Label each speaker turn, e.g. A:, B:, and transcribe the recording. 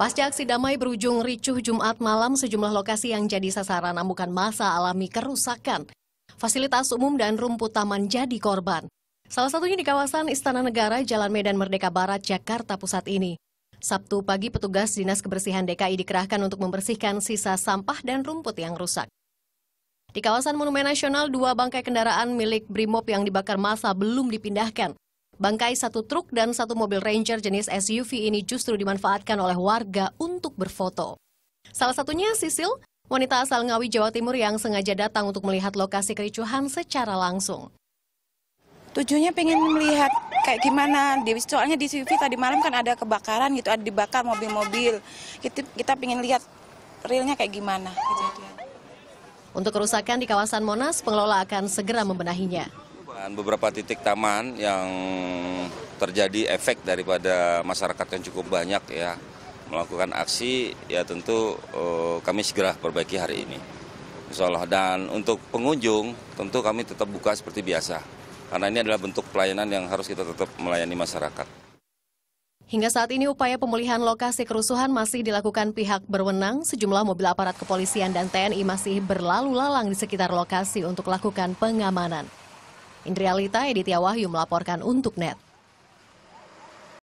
A: Pasca aksi damai berujung ricuh Jumat malam, sejumlah lokasi yang jadi sasaran amukan masa alami kerusakan. Fasilitas umum dan rumput taman jadi korban. Salah satunya di kawasan Istana Negara, Jalan Medan Merdeka Barat, Jakarta Pusat ini. Sabtu pagi petugas Dinas Kebersihan DKI dikerahkan untuk membersihkan sisa sampah dan rumput yang rusak. Di kawasan Monumen Nasional, dua bangkai kendaraan milik BRIMOB yang dibakar masa belum dipindahkan. Bangkai satu truk dan satu mobil Ranger jenis SUV ini justru dimanfaatkan oleh warga untuk berfoto. Salah satunya Sisil, wanita asal Ngawi, Jawa Timur yang sengaja datang untuk melihat lokasi kericuhan secara langsung.
B: Tujuannya pengen melihat kayak gimana, soalnya di CV tadi malam kan ada kebakaran gitu, ada dibakar mobil-mobil. Kita, kita pengen lihat realnya kayak gimana
A: Untuk kerusakan di kawasan Monas, pengelola akan segera membenahinya.
C: Dan beberapa titik taman yang terjadi efek daripada masyarakat yang cukup banyak ya melakukan aksi ya tentu eh, kami segera perbaiki hari ini. Insya Allah dan untuk pengunjung tentu kami tetap buka seperti biasa karena ini adalah bentuk pelayanan yang harus kita tetap melayani masyarakat.
A: Hingga saat ini upaya pemulihan lokasi kerusuhan masih dilakukan pihak berwenang. Sejumlah mobil aparat kepolisian dan TNI masih berlalu lalang di sekitar lokasi untuk lakukan pengamanan. Indrialita Aditya Wahyu melaporkan untuk NET.